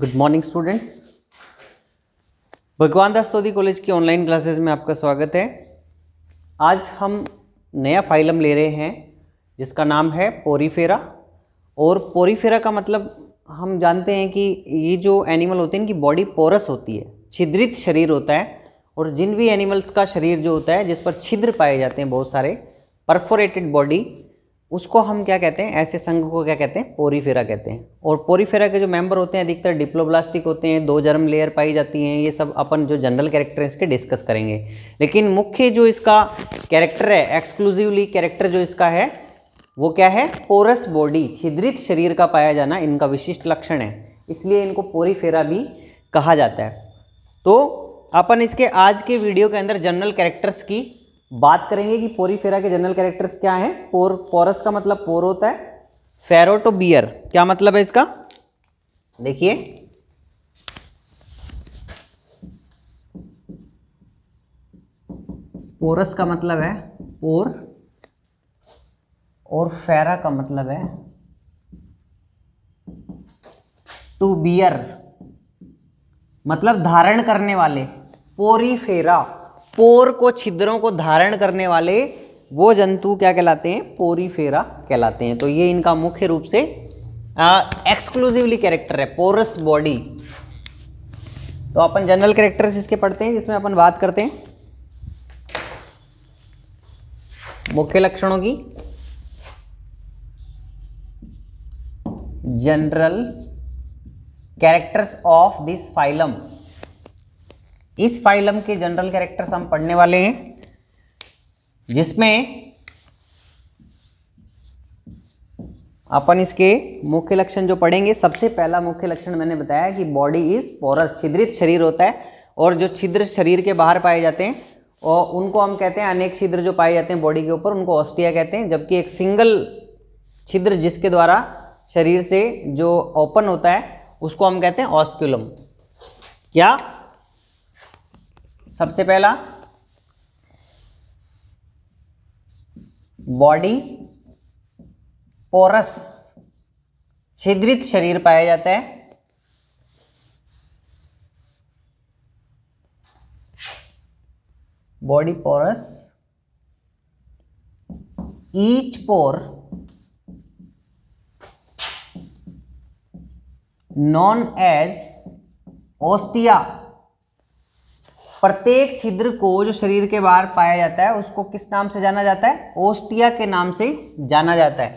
Good morning students Bhagwan Das Todi college की online classes में आपका स्वागत है आज हम नया फाइलम ले रहे हैं जिसका नाम है पोरीफेरा और पोरीफेरा का मतलब हम जानते हैं कि ये जो एनिमल होते हैं इनकी बॉडी पोरस होती है छिद्रित शरीर होता है और जिन भी एनिमल्स का शरीर जो होता है जिस पर छिद्र पाए जाते हैं बहुत सारे परफोरेटेड बॉडी उसको हम क्या कहते हैं ऐसे संघ को क्या कहते हैं पोरीफेरा कहते हैं और पोरीफेरा के जो मेंबर होते हैं अधिकतर डिप्लोब्लास्टिक होते हैं दो जर्म लेयर पाई जाती हैं ये सब अपन जो जनरल कैरेक्टर है इसके डिस्कस करेंगे लेकिन मुख्य जो इसका कैरेक्टर है एक्सक्लूसिवली कैरेक्टर जो इसका है वो क्या है पोरस बॉडी छिद्रित शरीर का पाया जाना इनका विशिष्ट लक्षण है इसलिए इनको पोरीफेरा भी कहा जाता है तो अपन इसके आज के वीडियो के अंदर जनरल कैरेक्टर्स की बात करेंगे कि पोरीफेरा के जनरल कैरेक्टर्स क्या हैं पोर पोरस का मतलब पोर होता है फेरो टू बियर क्या मतलब है इसका देखिए पोरस का मतलब है पोर और फेरा का मतलब है टू बियर मतलब धारण करने वाले पोरीफेरा फेरा पोर को छिद्रों को धारण करने वाले वो जंतु क्या कहलाते हैं पोरीफेरा कहलाते हैं तो ये इनका मुख्य रूप से एक्सक्लूसिवली कैरेक्टर है पोरस बॉडी तो अपन जनरल कैरेक्टर्स इसके पढ़ते हैं जिसमें अपन बात करते हैं मुख्य लक्षणों की general characters of this phylum इस फाइलम के जनरल कैरेक्टर्स हम पढ़ने वाले हैं जिसमें अपन इसके मुख्य लक्षण जो पढ़ेंगे सबसे पहला मुख्य लक्षण मैंने बताया कि बॉडी इज पोरस छिद्रित शरीर होता है और जो छिद्र शरीर के बाहर पाए जाते हैं और उनको हम कहते हैं अनेक छिद्र जो पाए जाते हैं बॉडी के ऊपर उनको ऑस्टिया कहते हैं जबकि एक सिंगल छिद्र जिसके द्वारा शरीर से जो ओपन होता है उसको हम कहते हैं ऑस्क्यूलम क्या सबसे पहला बॉडी पोरस छिद्रित शरीर पाया जाता है body porous each pore known as ostia प्रत्येक छिद्र को जो शरीर के बाहर पाया जाता है उसको किस नाम से जाना जाता है ओस्टिया के नाम से जाना जाता है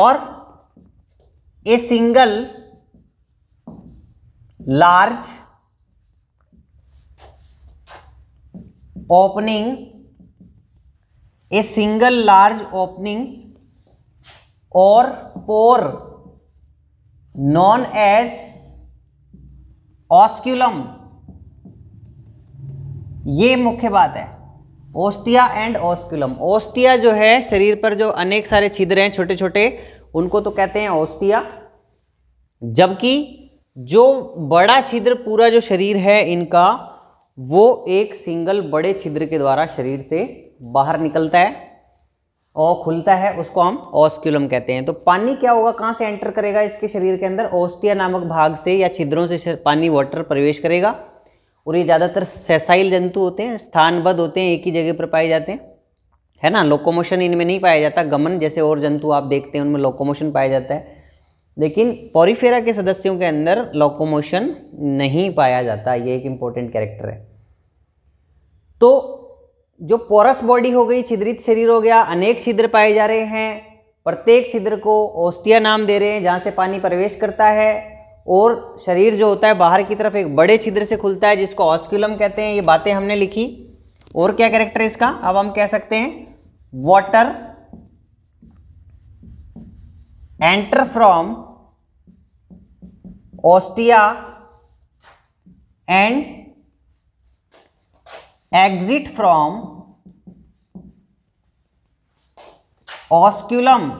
और a single large opening a single large opening और पोर नॉन एज ऑस्क्यूलम ये मुख्य बात है ओस्टिया एंड ओस्कुलम ओस्टिया जो है शरीर पर जो अनेक सारे छिद्र हैं छोटे छोटे उनको तो कहते हैं ओस्टिया जबकि जो बड़ा छिद्र पूरा जो शरीर है इनका वो एक सिंगल बड़े छिद्र के द्वारा शरीर से बाहर निकलता है और खुलता है उसको हम ओस्क्यूलम कहते हैं तो पानी क्या होगा कहाँ से एंटर करेगा इसके शरीर के अंदर ओस्टिया नामक भाग से या छिद्रों से पानी वाटर प्रवेश करेगा और ये ज़्यादातर सेसाइल जंतु होते हैं स्थानबद्ध होते हैं एक ही जगह पर पाए जाते हैं है ना लोकोमोशन इनमें नहीं पाया जाता गमन जैसे और जंतु आप देखते हैं उनमें लोकोमोशन पाया जाता है लेकिन पॉरीफेरा के सदस्यों के अंदर लोकोमोशन नहीं पाया जाता ये एक इम्पोर्टेंट कैरेक्टर है तो जो पोरस बॉडी हो गई छिद्रित शरीर हो गया अनेक छिद्र पाए जा रहे हैं प्रत्येक छिद्र को ओस्टिया नाम दे रहे हैं जहाँ से पानी प्रवेश करता है और शरीर जो होता है बाहर की तरफ एक बड़े छिद्र से खुलता है जिसको ऑस्क्यूलम कहते हैं ये बातें हमने लिखी और क्या कैरेक्टर इसका अब हम कह सकते हैं water enter from ostia and exit from osculum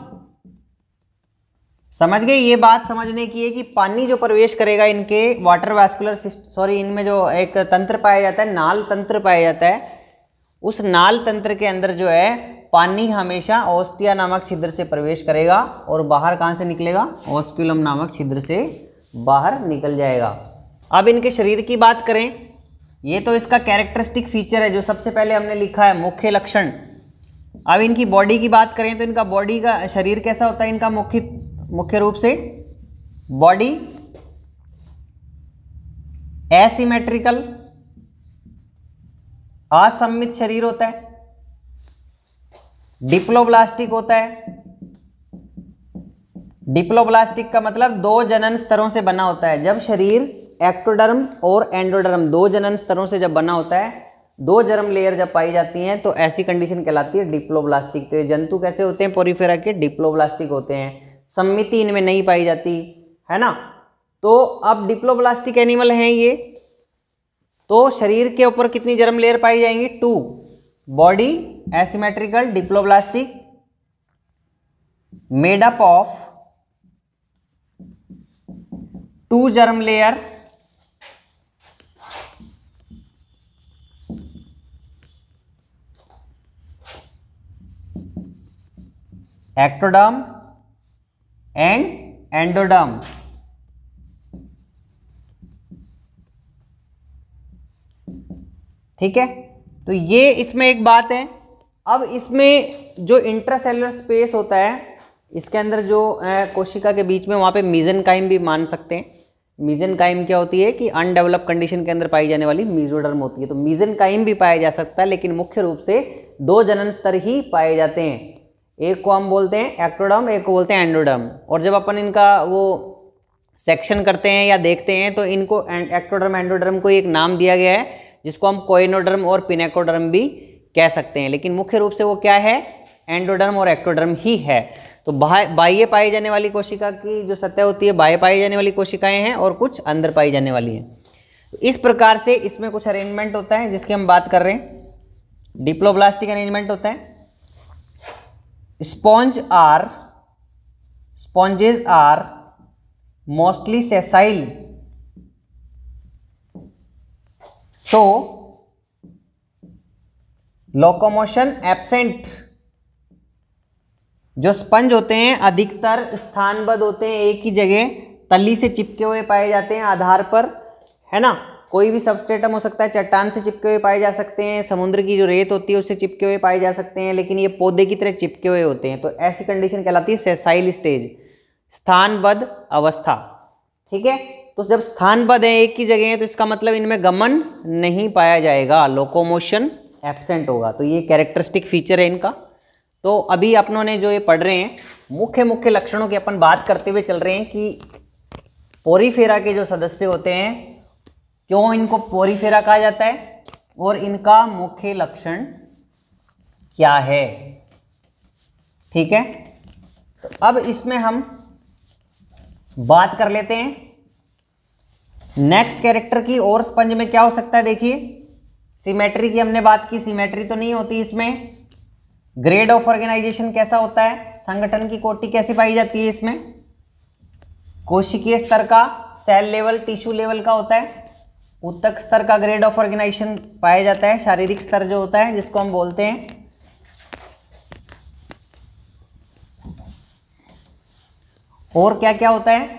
समझ गए ये बात समझने की है कि पानी जो प्रवेश करेगा इनके वाटर वैस्कुलर सिस्टम सॉरी इनमें जो एक तंत्र पाया जाता है नाल तंत्र पाया जाता है उस नाल तंत्र के अंदर जो है पानी हमेशा ओस्टिया नामक छिद्र से प्रवेश करेगा और बाहर कहाँ से निकलेगा ओस्क्यूलम नामक छिद्र से बाहर निकल जाएगा अब इनके शरीर की बात करें ये तो इसका कैरेक्टरिस्टिक फीचर है जो सबसे पहले हमने लिखा है मुख्य लक्षण अब इनकी बॉडी की बात करें तो इनका बॉडी का शरीर कैसा होता है इनका मुख्य मुख्य रूप से बॉडी एसिमेट्रिकल असम्मित शरीर होता है डिप्लोब्लास्टिक होता है डिप्लोब्लास्टिक का मतलब दो जनन स्तरों से बना होता है जब शरीर एक्टोडर्म और एंडोडर्म दो जनन स्तरों से जब बना होता है दो जर्म लेयर जब पाई जाती हैं तो ऐसी कंडीशन कहलाती है डिप्लोब्लास्टिक तो ये जंतु कैसे होते हैं पोरीफेरा के डिप्लोब्लास्टिक होते हैं सम्मिति इनमें नहीं पाई जाती है ना तो अब डिप्लोब्लास्टिक एनिमल हैं ये तो शरीर के ऊपर कितनी जर्म लेयर पाई जाएंगी two body asymmetrical diploblastic made up of two germ layer ectoderm and endoderm. ठीक है तो ये इसमें एक बात है अब इसमें जो इंट्रासेलर स्पेस होता है इसके अंदर जो कोशिका के बीच में वहाँ पे मीजन काइम भी मान सकते हैं मीजन काइम क्या होती है कि अनडेवलप कंडीशन के अंदर पाई जाने वाली मीजोडर्म होती है तो मीजन काइम भी पाया जा सकता है लेकिन मुख्य रूप से दो जनन स्तर ही पाए जाते हैं एक को हम बोलते हैं एक्टोडर्म एक को बोलते हैं एंडोडर्म और जब अपन इनका वो सेक्शन करते हैं या देखते हैं तो इनको एक्टोडर्म एंडोडर्म को एक नाम दिया गया है जिसको हम कोइनोडर्म और पिनेकोडर्म भी कह सकते हैं लेकिन मुख्य रूप से वो क्या है एंडोडर्म और एक्टोडर्म ही है तो बाह्य पाई जाने वाली कोशिका की जो सतह होती है बाह्य पाई जाने वाली कोशिकाएं हैं और कुछ अंदर पाई जाने वाली हैं तो इस प्रकार से इसमें कुछ अरेंजमेंट होता है जिसकी हम बात कर रहे हैं डिप्लोब्लास्टिक अरेंजमेंट होता है sponge are sponges are mostly sessile so locomotion absent जो स्पंज होते हैं अधिकतर स्थानबद्ध होते हैं एक ही जगह तली से चिपके हुए पाए जाते हैं आधार पर है ना कोई भी सबस्टेटम हो सकता है चट्टान से चिपके हुए पाए जा सकते हैं समुद्र की जो रेत होती है उससे चिपके हुए पाए जा सकते हैं लेकिन ये पौधे की तरह चिपके हुए होते हैं तो ऐसी कंडीशन कहलाती है सेसाइल स्टेज स्थानबद्ध अवस्था ठीक है तो जब स्थानबद्ध है एक ही जगह है तो इसका मतलब इनमें गमन नहीं पाया जाएगा लोकोमोशन एबसेंट होगा तो ये कैरेक्टरिस्टिक फीचर है इनका तो अभी अपनों ने जो ये पढ़ रहे हैं मुख्य मुख्य लक्षणों की अपन बात करते हुए चल रहे हैं कि पोरीफेरा के जो सदस्य होते हैं क्यों इनको पोरीफेरा कहा जाता है और इनका मुख्य लक्षण क्या है ठीक है तो अब इसमें हम बात कर लेते हैं नेक्स्ट कैरेक्टर की और स्पंज में क्या हो सकता है देखिए सिमेट्री की हमने बात की सिमेट्री तो नहीं होती इसमें ग्रेड ऑफ ऑर्गेनाइजेशन कैसा होता है संगठन की कोटि कैसी पाई जाती है इसमें कोशिकीय स्तर का सेल लेवल टिश्यू लेवल का होता है उत्तक स्तर का ग्रेड ऑफ ऑर्गेनाइजेशन पाया जाता है शारीरिक स्तर जो होता है जिसको हम बोलते हैं और क्या क्या होता है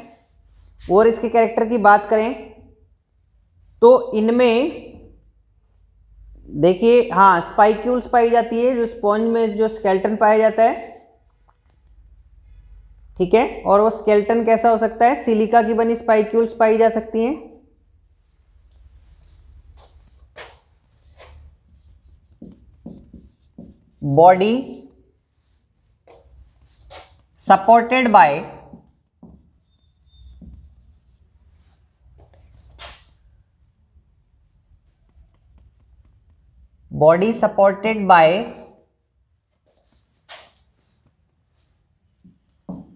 और इसके कैरेक्टर की बात करें तो इनमें देखिए हाँ स्पाइक्यूल्स पाई जाती है जो स्पॉन्ज में जो स्केल्टन पाया जाता है ठीक है और वो स्केल्टन कैसा हो सकता है सिलिका की बनी स्पाइक्यूल्स पाई जा सकती हैं body supported by body supported by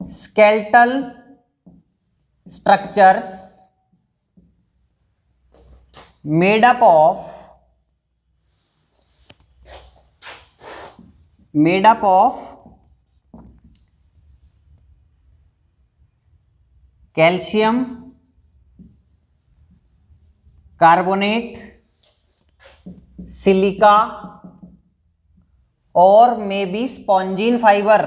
skeletal structures made up of made up of calcium carbonate silica or may be spongin fiber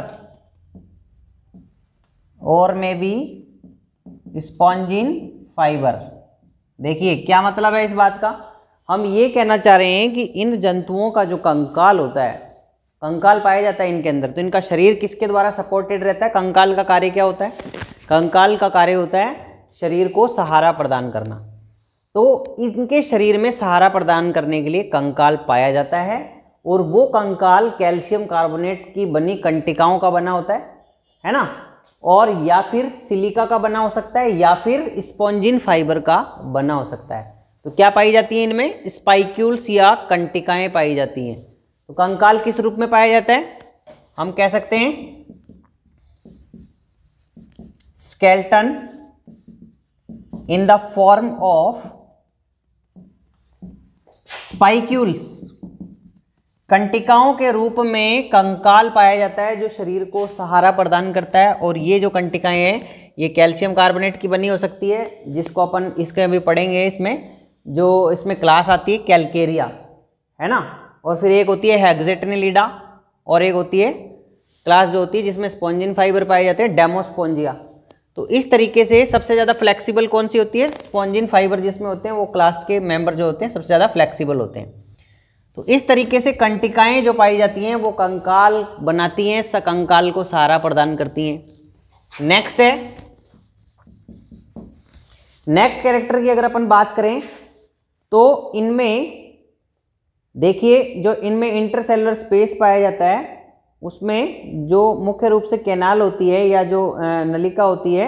और मे बी स्पॉन्जिन फाइबर देखिए क्या मतलब है इस बात का हम ये कहना चाह रहे हैं कि इन जंतुओं का जो कंकाल होता है कंकाल पाया जाता है इनके अंदर तो इनका शरीर किसके द्वारा सपोर्टेड रहता है कंकाल का कार्य क्या होता है कंकाल का कार्य होता है शरीर को सहारा प्रदान करना तो इनके शरीर में सहारा प्रदान करने के लिए कंकाल पाया जाता है और वो कंकाल कैल्शियम कार्बोनेट की बनी कंटिकाओं का बना होता है है ना और या फिर सिलिका का बना हो सकता है या फिर स्पॉन्जिन फाइबर का बना हो सकता है तो क्या पाई जाती है इनमें स्पाइक्यूल्स या कंटिकाएं पाई जाती हैं तो कंकाल किस रूप में पाया जाता है हम कह सकते हैं skeleton in the form of spicules कंटिकाओं के रूप में कंकाल पाया जाता है जो शरीर को सहारा प्रदान करता है और ये जो कंटिकाएं हैं ये कैल्शियम कार्बोनेट की बनी हो सकती है जिसको अपन इसके अभी पढ़ेंगे इसमें जो इसमें क्लास आती है कैलकेरिया है ना और फिर एक होती है हेक्जेटनिलीडा और एक होती है क्लास जो होती है जिसमें स्पॉन्जिन फाइबर पाए जाते हैं डेमोस्पॉन्जिया तो इस तरीके से सबसे ज़्यादा फ्लेक्सिबल कौन सी होती है स्पॉन्जिन फाइबर जिसमें होते हैं वो क्लास के मेंबर जो होते हैं सबसे ज़्यादा फ्लेक्सिबल होते हैं तो इस तरीके से कंटिकाएं जो पाई जाती हैं वो कंकाल बनाती हैं सकंकाल को सहारा प्रदान करती हैं नेक्स्ट है नेक्स्ट कैरेक्टर की अगर अपन बात करें तो इनमें देखिए जो इनमें इंटरसेलुलर स्पेस पाया जाता है उसमें जो मुख्य रूप से कैनाल होती है या जो नलिका होती है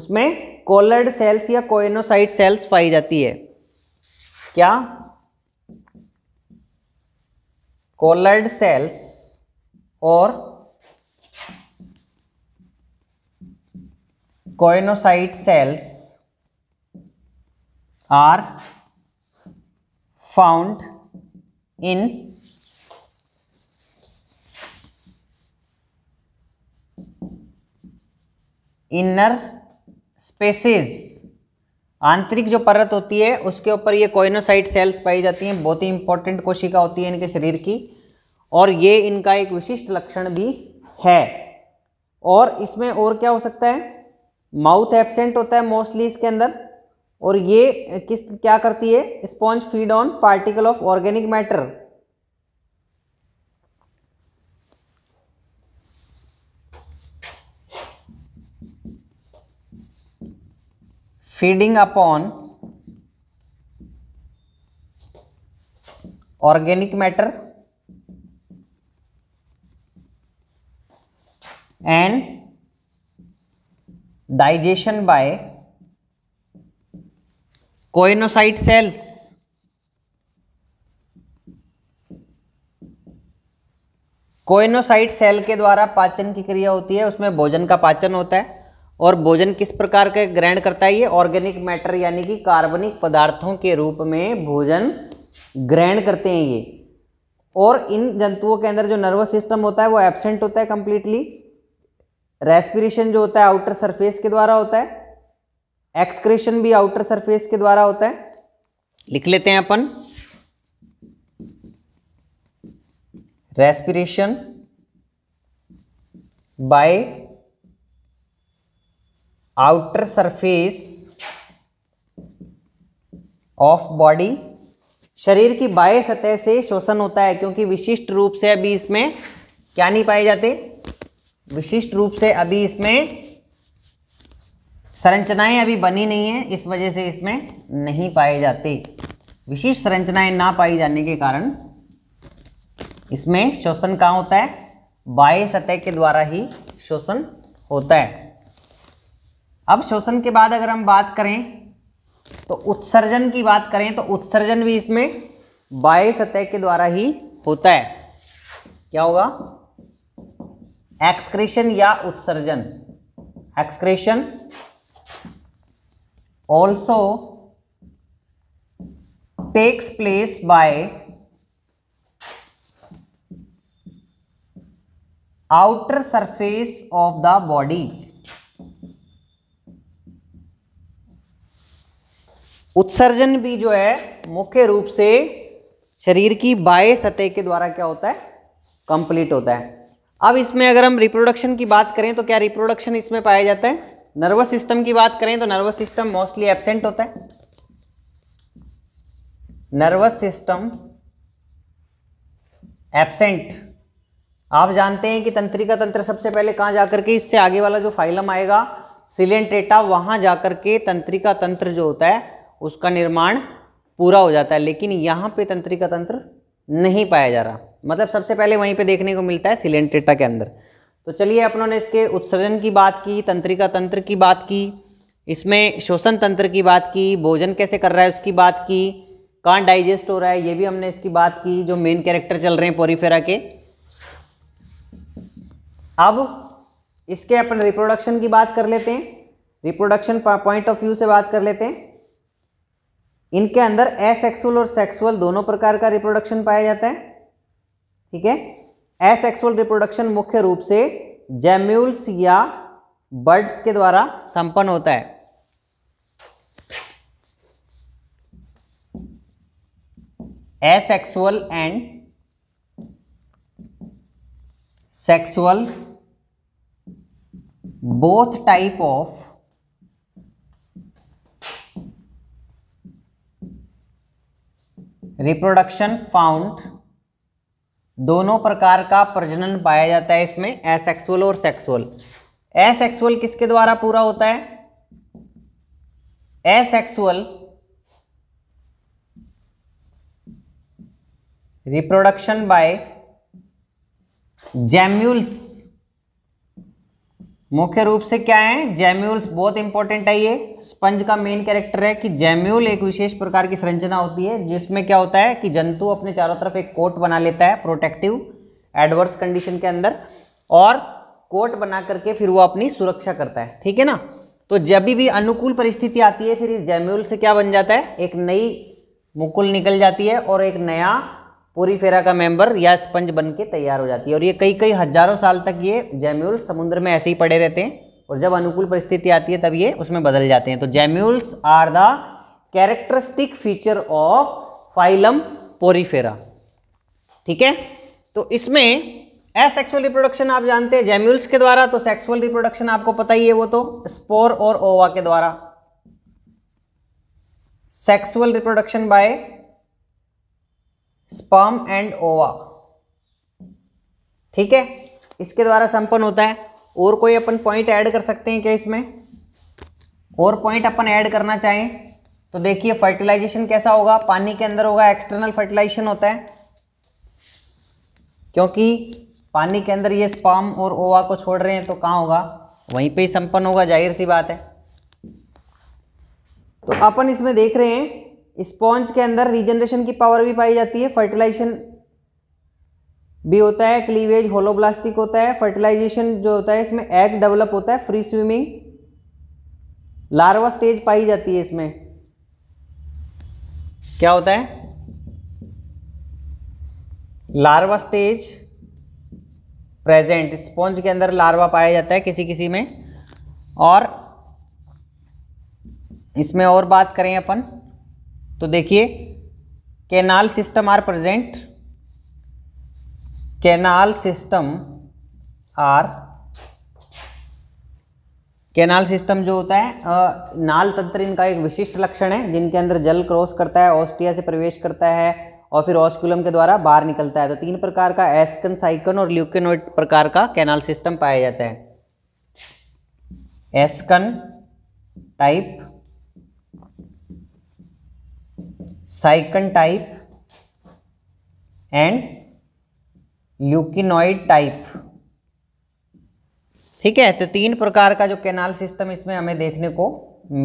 उसमें कोलर्ड सेल्स या कोएनोसाइट सेल्स पाई जाती है क्या कोलर्ड सेल्स और choanocyte cells are found in inner spaces आंतरिक जो परत होती है उसके ऊपर ये कोइनोसाइट सेल्स पाई जाती हैं बहुत ही इंपॉर्टेंट कोशिका होती है इनके शरीर की और ये इनका एक विशिष्ट लक्षण भी है और इसमें और क्या हो सकता है माउथ एब्सेंट होता है मोस्टली इसके अंदर और ये किस क्या करती है sponge feed on particle of organic matter feeding upon organic matter and digestion by choanocyte cells choanocyte cell के द्वारा पाचन की क्रिया होती है उसमें भोजन का पाचन होता है और भोजन किस प्रकार के ग्रहण करता है ये ऑर्गेनिक मैटर यानी कि कार्बनिक पदार्थों के रूप में भोजन ग्रहण करते हैं ये और इन जंतुओं के अंदर जो नर्वस सिस्टम होता है वो एबसेंट होता है कंप्लीटली रेस्पिरेशन जो होता है आउटर सरफेस के द्वारा होता है एक्सक्रेशन भी आउटर सरफेस के द्वारा होता है लिख लेते हैं अपन respiration by outer surface of body शरीर की बाह्य सतह से शोषण होता है क्योंकि विशिष्ट रूप से अभी इसमें क्या नहीं पाए जाते विशिष्ट रूप से अभी इसमें संरचनाएं अभी बनी नहीं है इस वजह से इसमें नहीं पाए जाते विशेष संरचनाएं ना पाई जाने के कारण इसमें शोषण कहाँ होता है बाह्य सतह के द्वारा ही शोषण होता है अब शोषण के बाद अगर हम बात करें तो उत्सर्जन की बात करें तो उत्सर्जन भी इसमें बाह्य सतह के द्वारा ही होता है क्या होगा एक्सक्रेशन या उत्सर्जन excretion also takes place by outer surface of the body उत्सर्जन भी जो है मुख्य रूप से शरीर की बाह्य सतह के द्वारा क्या होता है कंप्लीट होता है अब इसमें अगर हम रिप्रोडक्शन की बात करें तो क्या रिप्रोडक्शन इसमें पाया जाता है नर्वस सिस्टम की बात करें तो नर्वस सिस्टम मोस्टली एबसेंट होता है नर्वस सिस्टम एबसेंट आप जानते हैं कि तंत्रिका तंत्र सबसे पहले कहाँ जाकर के इससे आगे वाला जो फाइलम आएगा सिलेंट्रेटा वहाँ जाकर के तंत्रिका तंत्र जो होता है उसका निर्माण पूरा हो जाता है लेकिन यहाँ पे तंत्रिका तंत्र नहीं पाया जा रहा मतलब सबसे पहले वहीं पे देखने को मिलता है सिलेंट्रेटा के अंदर तो चलिए अपनों ने इसके उत्सर्जन की बात की तंत्रिका तंत्र की बात की इसमें शोषण तंत्र की बात की भोजन कैसे कर रहा है उसकी बात की कहाँ डाइजेस्ट हो रहा है ये भी हमने इसकी बात की जो मेन कैरेक्टर चल रहे हैं पोरीफेरा के अब इसके अपन रिप्रोडक्शन की बात कर लेते हैं रिप्रोडक्शन पॉइंट ऑफ व्यू से बात कर लेते हैं इनके अंदर एसेक्सुअल और सेक्सुअल दोनों प्रकार का रिप्रोडक्शन पाया जाता है ठीक है एसेक्सुअल रिप्रोडक्शन मुख्य रूप से जेम्यूल्स या बर्ड्स के द्वारा संपन्न होता है asexual and sexual both type of reproduction found दोनों प्रकार का प्रजनन पाया जाता है इसमें एसेक्सुअल और सेक्सुअल एसेक्सुअल किसके द्वारा पूरा होता है एसेक्सुअल रिप्रोडक्शन बाय जैम्यूल्स मुख्य रूप से क्या है जेम्यूल्स बहुत इंपॉर्टेंट है ये स्पंज का मेन कैरेक्टर है कि जेम्यूल एक विशेष प्रकार की संरचना होती है जिसमें क्या होता है कि जंतु अपने चारों तरफ एक कोट बना लेता है प्रोटेक्टिव एडवर्स कंडीशन के अंदर और कोट बना करके फिर वो अपनी सुरक्षा करता है ठीक है ना तो जब भी अनुकूल परिस्थिति आती है फिर इस जेम्यूल से क्या बन जाता है एक नई मुकुल निकल जाती है और एक नया पूरी फेरा का मेंबर या स्पंज बन के तैयार हो जाती है और ये कई कई हजारों साल तक ये जैम्यूल्स समुद्र में ऐसे ही पड़े रहते हैं और जब अनुकूल परिस्थिति आती है तब ये उसमें बदल जाते हैं तो gemmules are the characteristic feature of phylum Porifera ठीक है तो इसमें एसेक्सुअल रिप्रोडक्शन आप जानते हैं जैम्यूल्स के द्वारा तो सेक्सुअल रिप्रोडक्शन आपको पता ही है वो तो स्पोर और ओवा के द्वारा sexual reproduction by sperm and ova ठीक है इसके द्वारा संपन्न होता है और कोई अपन पॉइंट ऐड कर सकते हैं क्या इसमें और पॉइंट अपन ऐड करना चाहें तो देखिए फर्टिलाइजेशन कैसा होगा पानी के अंदर होगा एक्सटर्नल फर्टिलाइजेशन होता है क्योंकि पानी के अंदर ये स्पाम और ओवा को छोड़ रहे हैं तो कहाँ होगा वहीं पे ही संपन्न होगा जाहिर सी बात है तो अपन इसमें देख रहे हैं स्पॉन्ज के अंदर रीजनरेशन की पावर भी पाई जाती है फर्टिलाइजेशन भी होता है क्लीवेज होलोब्लास्टिक होता है फर्टिलाइजेशन जो होता है इसमें एग डेवलप होता है फ्री स्विमिंग लार्वा स्टेज पाई जाती है इसमें क्या होता है लार्वा स्टेज प्रेजेंट स्पॉन्ज के अंदर लार्वा पाया जाता है किसी किसी में और इसमें और बात करें अपन तो देखिए canal system are present canal system are canal system जो होता है नाल तंत्र इनका एक विशिष्ट लक्षण है जिनके अंदर जल क्रॉस करता है ऑस्ट्रिया से प्रवेश करता है और फिर ऑस्कुलम के द्वारा बाहर निकलता है तो तीन प्रकार का एस्कन साइकन और ल्यूकेनोइड प्रकार का कैनाल सिस्टम पाया जाता है ascon type sycon type and leuconoid type ठीक है तो तीन प्रकार का जो कैनाल सिस्टम इसमें हमें देखने को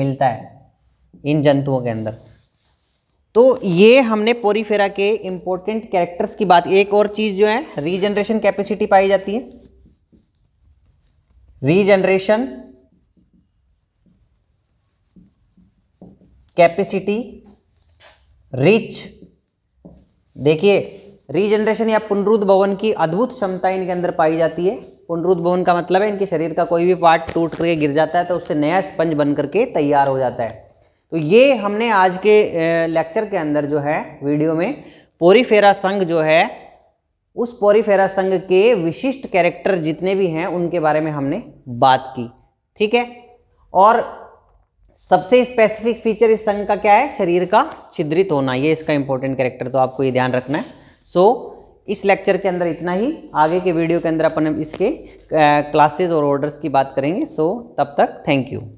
मिलता है इन जंतुओं के अंदर तो ये हमने पोरीफेरा के इंपॉर्टेंट कैरेक्टर्स की बात एक और चीज़ जो है रीजनरेशन कैपेसिटी पाई जाती है रीजनरेशन कैपेसिटी रिच देखिए रीजनरेशन या पुनरुद्ध भवन की अद्भुत क्षमता इनके अंदर पाई जाती है पुनरुद्ध भवन का मतलब है इनके शरीर का कोई भी पार्ट टूट करके गिर जाता है तो उससे नया स्पंज बन करके तैयार हो जाता है तो ये हमने आज के लेक्चर के अंदर जो है वीडियो में पोरीफेरा संघ जो है उस पोरीफेरा संघ के विशिष्ट कैरेक्टर जितने भी हैं उनके बारे में हमने बात की ठीक है और सबसे स्पेसिफिक फीचर इस संघ का क्या है शरीर का छिद्रित होना ये इसका इंपॉर्टेंट कैरेक्टर तो आपको ये ध्यान रखना है सो so, इस लेक्चर के अंदर इतना ही आगे के वीडियो के अंदर अपन इसके क्लासेस और ऑर्डर्स की बात करेंगे सो so, तब तक थैंक यू